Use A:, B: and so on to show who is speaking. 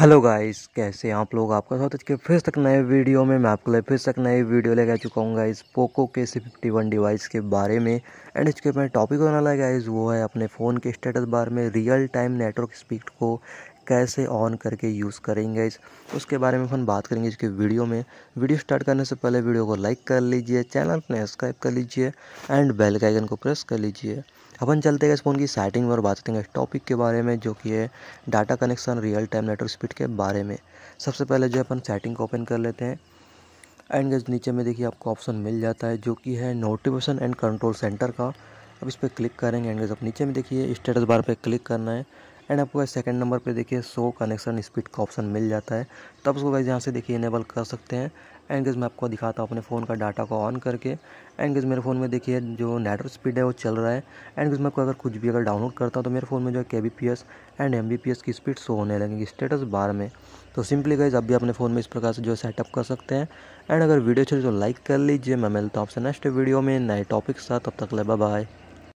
A: hello guys कैसे आप लोग आपका स्वागत है फिर तक नए वीडियो में मैं आपके लिए फिर तक नए वीडियो लेके आ चुका हूँ गाइस पोको के सी फिफ्टी वन डिवाइस के बारे में एंड इसके मैं टॉपिक होने लगा गाइस वो है अपने फ़ोन के स्टेटस बार में रियल टाइम नेटवर्क स्पीड को कैसे ऑन करके यूज़ करेंगे इस उसके बारे में अपन बात करेंगे इसके वीडियो में वीडियो स्टार्ट करने से पहले वीडियो को लाइक कर लीजिए चैनल अपने सब्सक्राइब कर लीजिए एंड बेल के आइकन को प्रेस कर लीजिए अपन चलते हैं इस फ़ोन की सेटिंग में और बात करेंगे इस टॉपिक के बारे में जो कि है data connection real time network speed के बारे में सबसे पहले जो अपन सेटिंग को ओपन कर लेते हैं एंड गज नीचे में देखिए आपको ऑप्शन मिल जाता है जो कि है नोटिफिकेशन एंड कंट्रोल सेंटर का अब इस पर क्लिक करेंगे एंड गज अब नीचे में देखिए स्टेटस बार पर क्लिक करना है एंड आपको सेकंड नंबर पे देखिए सो कनेक्शन स्पीड का ऑप्शन मिल जाता है तब उसको गाइस यहाँ से देखिए इनेबल कर सकते हैं एंड गज़ मैं आपको दिखाता हूँ अपने फ़ोन का डाटा को ऑन करके एंड गज़ मेरे फ़ोन में देखिए जो नेटवर्क स्पीड है वो चल रहा है एंड गज़ मैं आपको अगर कुछ भी अगर डाउनलोड करता हूँ तो मेरे फ़ोन में जो है K B P S and M B P S की स्पीड शो होने लगेगी स्टेटस बार में तो सिंपली गाइज आप भी अपने फ़ोन में इस प्रकार से जो है सेटअप कर सकते हैं एंड अगर वीडियो अच्छी तो लाइक कर लीजिए मैं मिलता हूँ आपसे नेक्स्ट वीडियो में नए टॉपिक साथ तब तक ले बाय